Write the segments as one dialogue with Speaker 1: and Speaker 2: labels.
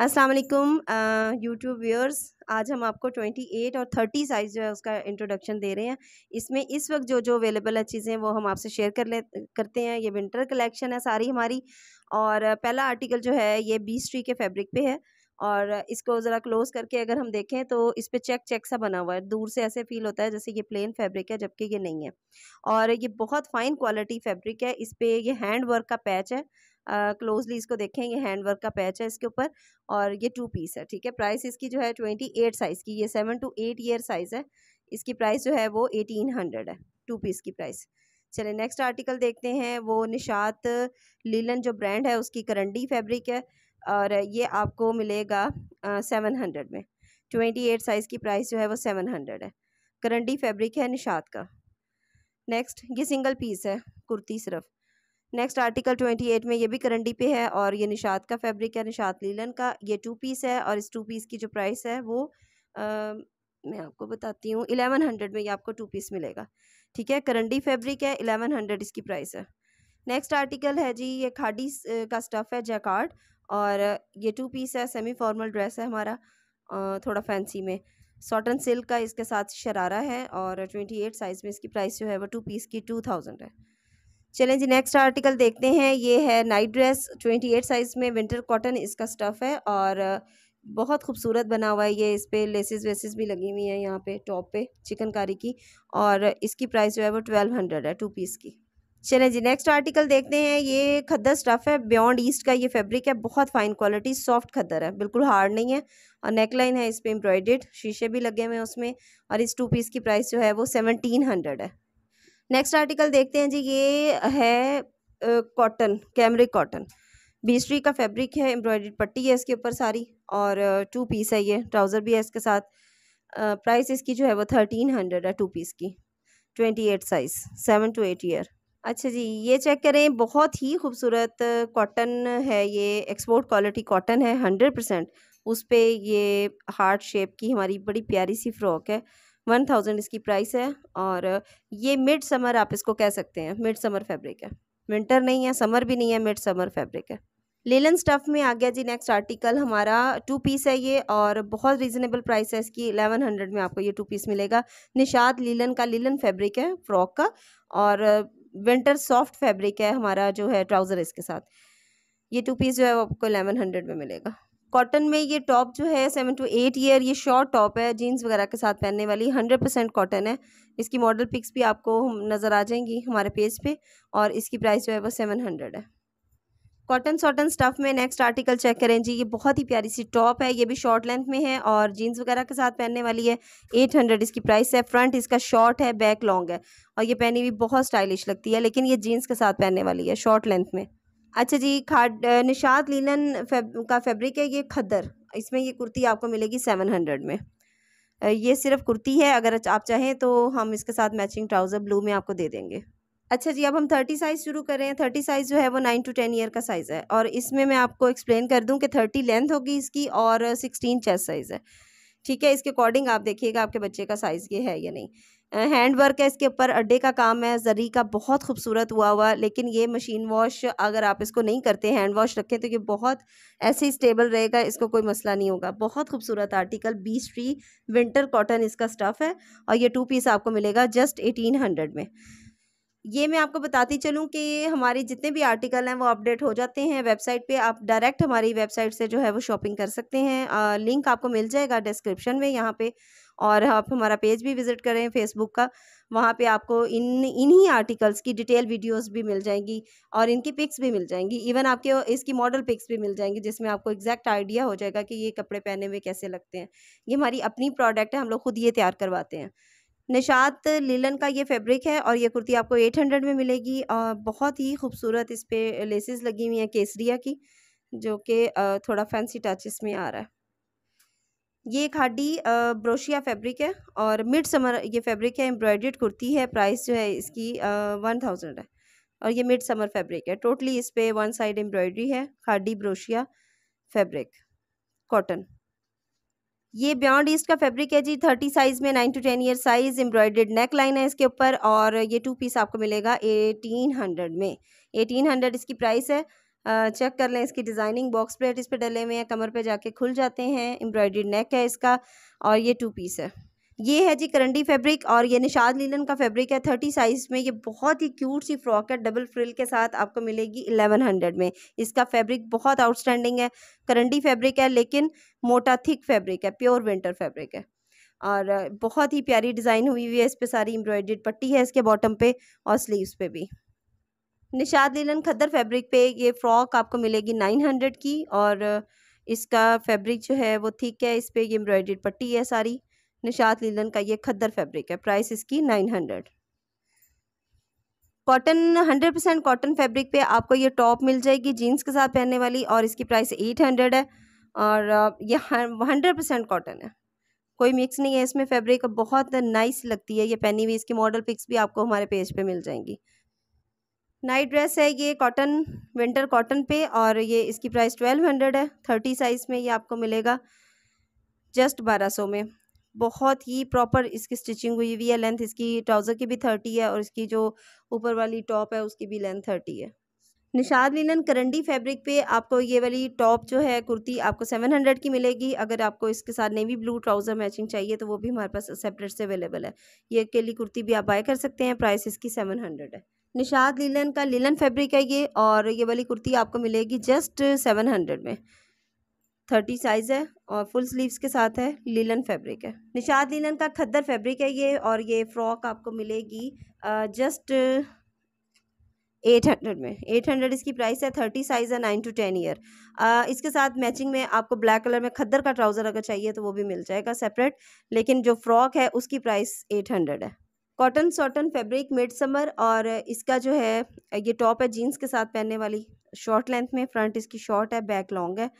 Speaker 1: अस्सलाम वालेकुम YouTube viewers आज हम आपको 28 और 30 साइज़ जो है उसका इंट्रोडक्शन दे रहे हैं इसमें इस वक्त जो जो अवेलेबल है चीज़ें वो हम आपसे शेयर कर ले करते हैं ये विंटर कलेक्शन है सारी हमारी और पहला आर्टिकल जो है ये बीस ट्री के फैब्रिक पे है और इसको ज़रा क्लोज़ करके अगर हम देखें तो इस पर चेक चेक सा बना हुआ है दूर से ऐसे फील होता है जैसे ये प्लेन फैब्रिक है जबकि ये नहीं है और ये बहुत फ़ाइन क्वालिटी फैब्रिक है इस पर यह हैंड वर्क का पैच है क्लोजली इसको देखें ये हैंड वर्क का पैच है इसके ऊपर और ये टू पीस है ठीक है प्राइस इसकी जो है ट्वेंटी एट साइज़ की ये seven to eight year size है इसकी प्राइस जो है वो एटीन हंड्रेड है टू पीस की प्राइस चले नेक्स्ट आर्टिकल देखते हैं वो निशात लीलन जो ब्रांड है उसकी करंडी फैब्रिक है और ये आपको मिलेगा सेवन हंड्रेड में ट्वेंटी एट साइज़ की प्राइस जो है वो सेवन हंड्रेड है करंडी फैब्रिक है निशात का नेक्स्ट ये सिंगल पीस है कुर्ती सिर्फ नेक्स्ट आर्टिकल ट्वेंटी एट में ये भी करंडी पे है और ये निशात का फैब्रिक है निशात लीलन का ये टू पीस है और इस टू पीस की जो प्राइस है वो आ, मैं आपको बताती हूँ एलेवन हंड्रेड में ये आपको टू पीस मिलेगा ठीक है करंडी फैब्रिक है एलेवन हंड्रेड इसकी प्राइस है नेक्स्ट आर्टिकल है जी ये खाडी का स्टफ़ है जैकार्ड और ये टू पीस है सेमी फॉर्मल ड्रेस है हमारा थोड़ा फैंसी में सॉटन सिल्क का इसके साथ शरारा है और ट्वेंटी एट साइज़ में इसकी प्राइस जो है वो टू पीस की टू थाउजेंड है चलें जी नेक्स्ट आर्टिकल देखते हैं ये है night dress twenty eight size में विंटर कॉटन इसका स्टफ़ है और बहुत खूबसूरत बना हुआ है ये इस पर लेसेस वेसिस भी लगी हुई हैं यहाँ पे टॉप पे चिकनकारी की और इसकी प्राइस जो है वो ट्वेल्व हंड्रेड है टू पीस की चलें जी नेक्स्ट आर्टिकल देखते हैं ये खद्दर स्टफ़ है बियॉन्ड ईस्ट का ये फैब्रिक है बहुत फाइन क्वालिटी सॉफ्ट खद्दर है बिल्कुल हार्ड नहीं है और नेकलाइन है इस पर एम्ब्रॉयडेड शीशे भी लगे हुए हैं उसमें और इस टू पीस की प्राइस जो है वो सेवनटीन हंड्रेड है नेक्स्ट आर्टिकल देखते हैं जी ये है कॉटन कैमरिक कॉटन बीसरी का फैब्रिक है एम्ब्रॉयडरी पट्टी है इसके ऊपर सारी और टू पीस है ये ट्राउज़र भी है इसके साथ प्राइस इसकी जो है वो थर्टीन हंड्रेड है टू पीस की twenty eight size seven to eight year अच्छा जी ये चेक करें बहुत ही खूबसूरत कॉटन है ये एक्सपोर्ट क्वालिटी कॉटन है हंड्रेड परसेंट उस पर ये हार्ट शेप की हमारी बड़ी प्यारी सी फ्रॉक है वन थाउजेंड इसकी प्राइस है और ये मिड समर आप इसको कह सकते हैं मिड समर फैब्रिक है विंटर नहीं है समर भी नहीं है मिड समर फैब्रिक है लेलन स्टफ़ में आ गया जी नेक्स्ट आर्टिकल हमारा टू पीस है ये और बहुत रीजनेबल प्राइस है इसकी एलेवन हंड्रेड में आपको ये टू पीस मिलेगा निषाद लीलन का लीलन फैब्रिक है फ्रॉक का और विंटर सॉफ्ट फैब्रिक है हमारा जो है ट्राउज़र इसके साथ ये टू पीस जो है वो आपको एलेवन हंड्रेड में मिलेगा कॉटन में ये टॉप जो है सेवन टू एट ईयर ये शॉर्ट टॉप है जीन्स वगैरह के साथ पहनने वाली हंड्रेड परसेंट कॉटन है इसकी मॉडल पिक्स भी आपको नज़र आ जाएंगी हमारे पेज पे और इसकी प्राइस जो है वो सेवन हंड्रेड है कॉटन सॉटन स्टफ़ में नेक्स्ट आर्टिकल चेक करें जी ये बहुत ही प्यारी सी टॉप है ये भी शॉर्ट लेंथ में है और जीन्स वगैरह के साथ पहनने वाली है एट हंड्रेड इसकी प्राइस है फ्रंट इसका शॉर्ट है बैक लॉन्ग है और ये पहनी हुई बहुत स्टाइलिश लगती है लेकिन ये जीन्स के साथ पहनने वाली है शॉर्ट लेंथ में अच्छा जी खाड निषाद लीलन फेब, का फैब्रिक है ये खदर इसमें ये कुर्ती आपको मिलेगी सेवन हंड्रेड में ये सिर्फ कुर्ती है अगर आप चाहें तो हम इसके साथ मैचिंग ट्राउज़र ब्लू में आपको दे देंगे अच्छा जी अब हम थर्टी साइज़ शुरू कर रहे हैं थर्टी साइज़ जो है वो नाइन टू टेन ईयर का साइज़ है और इसमें मैं आपको एक्सप्लेन कर दूँ कि थर्टी लेंथ होगी इसकी और सिक्सटीन चेस्ट साइज़ है ठीक है इसके अकॉर्डिंग आप देखिएगा आपके बच्चे का साइज़ ये है या नहीं हैंड वर्क है इसके ऊपर अड्डे का काम है जरी का बहुत खूबसूरत हुआ हुआ लेकिन ये मशीन वॉश अगर आप इसको नहीं करते हैंड वॉश रखें तो ये बहुत ऐसे ही स्टेबल रहेगा इसको कोई मसला नहीं होगा बहुत खूबसूरत आर्टिकल बीस ट्री विंटर कॉटन इसका स्टफ़ है और ये टू पीस आपको मिलेगा जस्ट एटीन हंड्रेड में ये मैं आपको बताती चलूँ कि हमारे जितने भी आर्टिकल हैं वो अपडेट हो जाते हैं वेबसाइट पे आप डायरेक्ट हमारी वेबसाइट से जो है वो शॉपिंग कर सकते हैं आ, लिंक आपको मिल जाएगा डिस्क्रिप्शन में यहाँ पे और आप हमारा पेज भी विज़िट करें फेसबुक का वहाँ पे आपको इन इन्हीं आर्टिकल्स की डिटेल वीडियोस भी मिल जाएंगी और इनकी पिक्स भी मिल जाएंगी इवन आपके इसकी मॉडल पिक्स भी मिल जाएंगी जिसमें आपको एग्जैक्ट आइडिया हो जाएगा कि ये कपड़े पहने में कैसे लगते हैं ये हमारी अपनी प्रोडक्ट है हम लोग खुद ये तैयार करवाते हैं निशात लीलन का ये फैब्रिक है और ये कुर्ती आपको 800 में मिलेगी और बहुत ही खूबसूरत इस पर लेसेस लगी हुई हैं केसरिया की जो कि थोड़ा फैंसी टच इसमें आ रहा है ये खाडी ब्रोशिया फैब्रिक है और मिड समर ये फैब्रिक है एम्ब्रॉयड्रेड कुर्ती है प्राइस जो है इसकी वन थाउजेंड है और ये मिड समर फैब्रिक है टोटली इस पर वन साइड एम्ब्रॉयड्री है खाडी ब्रोशिया फैब्रिक कॉटन ये बियॉन्ड ईस्ट का फैब्रिक है जी थर्टी साइज़ में nine to ten year size embroidered neckline है इसके ऊपर और ये टू पीस आपको मिलेगा एटीन हंड्रेड में एटीन हंड्रेड इसकी प्राइस है चेक कर लें इसकी डिज़ाइनिंग बॉक्स प्लेट इस पर डले हुए हैं कमर पे जाके खुल जाते हैं एम्ब्रॉयडेड नेक है इसका और ये टू पीस है ये है जी करंडी फैब्रिक और ये निशाद लीलन का फैब्रिक है थर्टी साइज़ में ये बहुत ही क्यूट सी फ्रॉक है डबल फ्रिल के साथ आपको मिलेगी इलेवन हंड्रेड में इसका फैब्रिक बहुत आउटस्टैंडिंग है करंडी फैब्रिक है लेकिन मोटा थिक फैब्रिक है प्योर विंटर फैब्रिक है और बहुत ही प्यारी डिज़ाइन हुई हुई है इस पर सारी एम्ब्रॉयड्रेड पट्टी है इसके बॉटम पे और स्लीव्स पे भी निशाद लीलन खद्दर फैब्रिक पे ये फ्रॉक आपको मिलेगी नाइन हंड्रेड की और इसका फैब्रिक जो है वो थिक है इस पर एम्ब्रॉयड्रेड पट्टी है सारी निशात लीलन का ये खद्दर फैब्रिक है प्राइस इसकी nine hundred cotton hundred percent cotton fabric पे आपको ये टॉप मिल जाएगी जीन्स के साथ पहनने वाली और इसकी प्राइस एट हंड्रेड है और ये हंड्रेड परसेंट कॉटन है कोई मिक्स नहीं है इसमें फैब्रिक बहुत नाइस लगती है ये पहनी हुई इसकी मॉडल पिक्स भी आपको हमारे पेज पे मिल जाएंगी नाइट ड्रेस है ये कॉटन विंटर कॉटन पे और ये इसकी प्राइस ट्वेल्व हंड्रेड है थर्टी साइज़ में ये आपको मिलेगा जस्ट बारह सौ में बहुत ही प्रॉपर इसकी स्टिचिंग हुई हुई है लेंथ इसकी ट्राउज़र की भी थर्टी है और इसकी जो ऊपर वाली टॉप है उसकी भी लेंथ थर्टी है निशाद लिनन करंडी फैब्रिक पे आपको ये वाली टॉप जो है कुर्ती आपको सेवन हंड्रेड की मिलेगी अगर आपको इसके साथ नेवी ब्लू ट्राउज़र मैचिंग चाहिए तो वो भी हमारे पास सेपरेट से अवेलेबल है ये अकेली कुर्ती भी आप बाय कर सकते हैं प्राइस इसकी सेवन हंड्रेड है निशाद लिनन का लीलन फैब्रिक है ये और ये वाली कुर्ती आपको मिलेगी जस्ट सेवन हंड्रेड में थर्टी साइज़ है और फुल स्लीव्स के साथ है लीलन फैब्रिक है निशाद लीलन का खद्दर फैब्रिक है ये और ये फ्रॉक आपको मिलेगी जस्ट एट हंड्रेड में एट हंड्रेड इसकी प्राइस है थर्टी साइज़ है नाइन टू टेन ईयर इसके साथ मैचिंग में आपको ब्लैक कलर में खद्दर का ट्राउज़र अगर चाहिए तो वो भी मिल जाएगा सेपरेट लेकिन जो फ्रॉक है उसकी प्राइस एट हंड्रेड है कॉटन सॉटन फैब्रिक मिड समर और इसका जो है ये टॉप है जीन्स के साथ पहनने वाली शॉर्ट लेंथ में फ्रंट इसकी शॉर्ट है बैक लॉन्ग है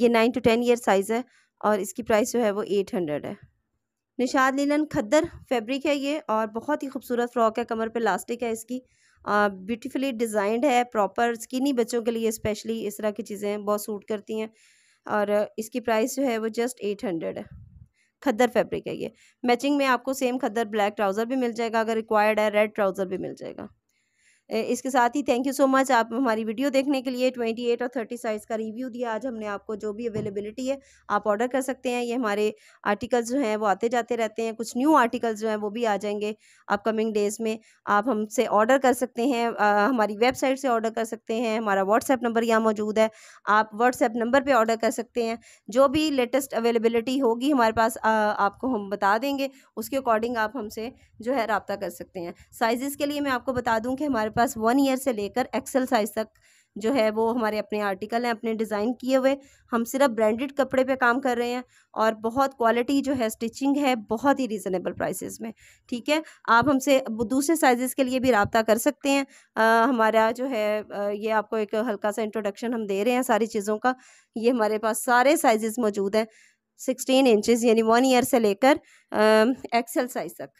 Speaker 1: ये nine to ten year size है और इसकी प्राइस जो है वो एट हंड्रेड है निशाद लीलन खद्दर फैब्रिक है ये और बहुत ही खूबसूरत फ्रॉक है कमर पे लास्टिक है इसकी ब्यूटीफुली डिज़ाइंड है प्रॉपर स्किनी बच्चों के लिए स्पेशली इस तरह की चीज़ें बहुत सूट करती हैं और इसकी प्राइस जो है वो जस्ट एट हंड्रेड है खद्दर फैब्रिक है ये मैचिंग में आपको सेम खद्दर ब्लैक ट्राउज़र भी मिल जाएगा अगर रिक्वायर्ड है रेड ट्राउज़र भी मिल जाएगा इसके साथ ही थैंक यू सो मच आप हमारी वीडियो देखने के लिए ट्वेंटी एट और थर्टी साइज़ का रिव्यू दिया आज हमने आपको जो भी अवेलेबिलिटी है आप ऑर्डर कर सकते हैं ये हमारे आर्टिकल्स जो हैं वो आते जाते रहते हैं कुछ न्यू आर्टिकल्स जो हैं वो भी आ जाएंगे अपकमिंग डेज़ में आप हमसे ऑर्डर कर सकते हैं आ, हमारी वेबसाइट से ऑर्डर कर सकते हैं हमारा व्हाट्सएप नंबर यहाँ मौजूद है आप व्हाट्सएप नंबर पर ऑर्डर कर सकते हैं जो भी लेटेस्ट अवेलेबिलिटी होगी हमारे पास आपको हम बता देंगे उसके अकॉर्डिंग आप हमसे जो है रबता कर सकते हैं साइज़ के लिए मैं आपको बता दूँ कि हमारे पास पास वन ईयर से लेकर एक्सेल साइज़ तक जो है वो हमारे अपने आर्टिकल हैं अपने डिज़ाइन किए हुए हम सिर्फ ब्रांडेड कपड़े पे काम कर रहे हैं और बहुत क्वालिटी जो है स्टिचिंग है बहुत ही रीज़नेबल प्राइसेस में ठीक है आप हमसे दूसरे साइजेस के लिए भी रबता कर सकते हैं आ, हमारा जो है ये आपको एक हल्का सा इंट्रोडक्शन हम दे रहे हैं सारी चीज़ों का ये हमारे पास सारे साइज़ मौजूद हैं सिक्सटीन इंचज़ यानी वन ईयर से लेकर एक्सेल साइज़ तक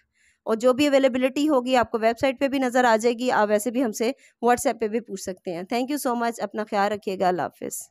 Speaker 1: और जो भी अवेलेबिलिटी होगी आपको वेबसाइट पे भी नज़र आ जाएगी आप वैसे भी हमसे व्हाट्सएप पे भी पूछ सकते हैं थैंक यू सो मच अपना ख्याल रखिएगा अल्लाह हाफिज़